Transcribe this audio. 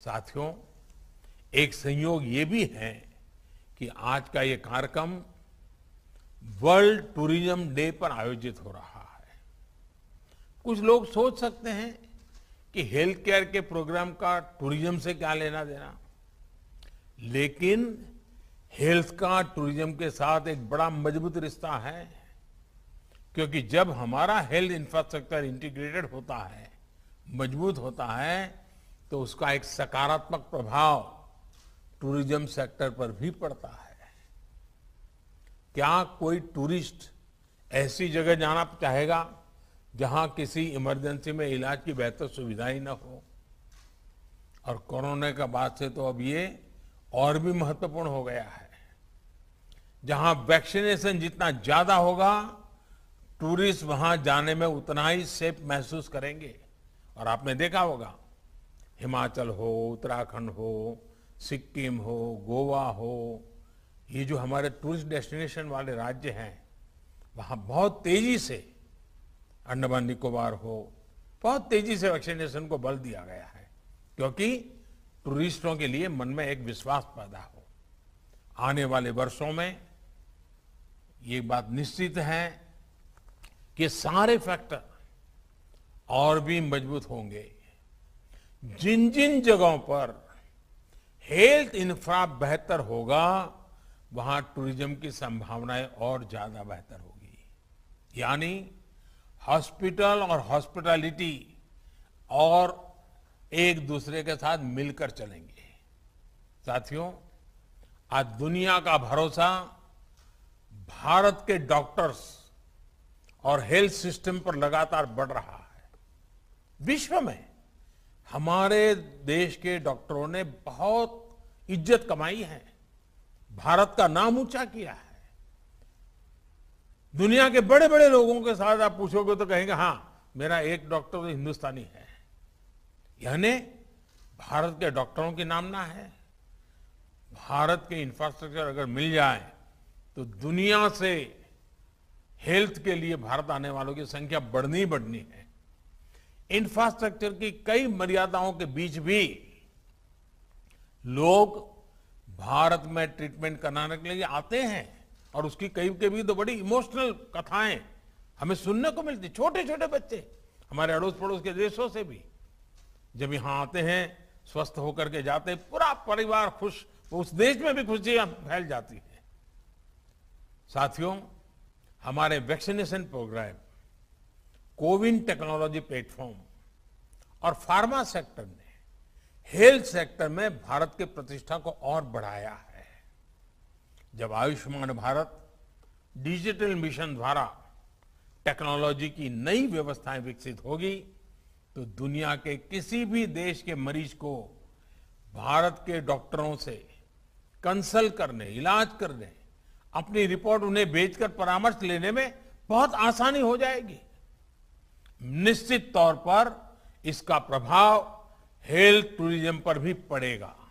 साथियों एक संयोग ये भी है कि आज का ये कार्यक्रम वर्ल्ड टूरिज्म डे पर आयोजित हो रहा है कुछ लोग सोच सकते हैं कि हेल्थ केयर के प्रोग्राम का टूरिज्म से क्या लेना देना लेकिन हेल्थ का टूरिज्म के साथ एक बड़ा मजबूत रिश्ता है क्योंकि जब हमारा हेल्थ इंफ्रास्ट्रक्चर इंटीग्रेटेड होता है मजबूत होता है तो उसका एक सकारात्मक प्रभाव टूरिज्म सेक्टर पर भी पड़ता है क्या कोई टूरिस्ट ऐसी जगह जाना चाहेगा जहां किसी इमरजेंसी में इलाज की बेहतर सुविधा ही न हो और कोरोना का बाद से तो अब ये और भी महत्वपूर्ण हो गया है जहां वैक्सीनेशन जितना ज्यादा होगा टूरिस्ट वहां जाने में उतना ही सेफ महसूस करेंगे और आपने देखा होगा हिमाचल हो उत्तराखंड हो सिक्किम हो गोवा हो ये जो हमारे टूरिस्ट डेस्टिनेशन वाले राज्य हैं वहाँ बहुत तेजी से अंडमान निकोबार हो बहुत तेजी से वैक्सीनेशन को बल दिया गया है क्योंकि टूरिस्टों के लिए मन में एक विश्वास पैदा हो आने वाले वर्षों में ये बात निश्चित है कि सारे फैक्टर और भी मजबूत होंगे जिन जिन जगहों पर हेल्थ इंफ्रा बेहतर होगा वहां टूरिज्म की संभावनाएं और ज्यादा बेहतर होगी यानी हॉस्पिटल और हॉस्पिटैलिटी और एक दूसरे के साथ मिलकर चलेंगे साथियों आज दुनिया का भरोसा भारत के डॉक्टर्स और हेल्थ सिस्टम पर लगातार बढ़ रहा है विश्व में हमारे देश के डॉक्टरों ने बहुत इज्जत कमाई है भारत का नाम ऊंचा किया है दुनिया के बड़े बड़े लोगों के साथ आप पूछोगे तो कहेंगे हां मेरा एक डॉक्टर तो हिंदुस्तानी है यानी भारत के डॉक्टरों की नामना है भारत के इंफ्रास्ट्रक्चर अगर मिल जाए तो दुनिया से हेल्थ के लिए भारत आने वालों की संख्या बढ़नी बढ़नी है इंफ्रास्ट्रक्चर की कई मर्यादाओं के बीच भी लोग भारत में ट्रीटमेंट कराने के लिए आते हैं और उसकी कई कभी तो बड़ी इमोशनल कथाएं हमें सुनने को मिलती छोटे छोटे बच्चे हमारे अड़ोस पड़ोस के देशों से भी जब यहां आते हैं स्वस्थ होकर के जाते हैं पूरा परिवार खुश उस देश में भी खुशियां फैल जाती है साथियों हमारे vaccination programme CoWIN technology platform और फार्मा सेक्टर ने हेल्थ सेक्टर में भारत के प्रतिष्ठा को और बढ़ाया है जब आयुष्मान भारत डिजिटल मिशन द्वारा टेक्नोलॉजी की नई व्यवस्थाएं विकसित होगी तो दुनिया के किसी भी देश के मरीज को भारत के डॉक्टरों से कंसल्ट करने इलाज करने अपनी रिपोर्ट उन्हें भेजकर परामर्श लेने में बहुत आसानी हो जाएगी निश्चित तौर पर इसका प्रभाव हेल्थ टूरिज्म पर भी पड़ेगा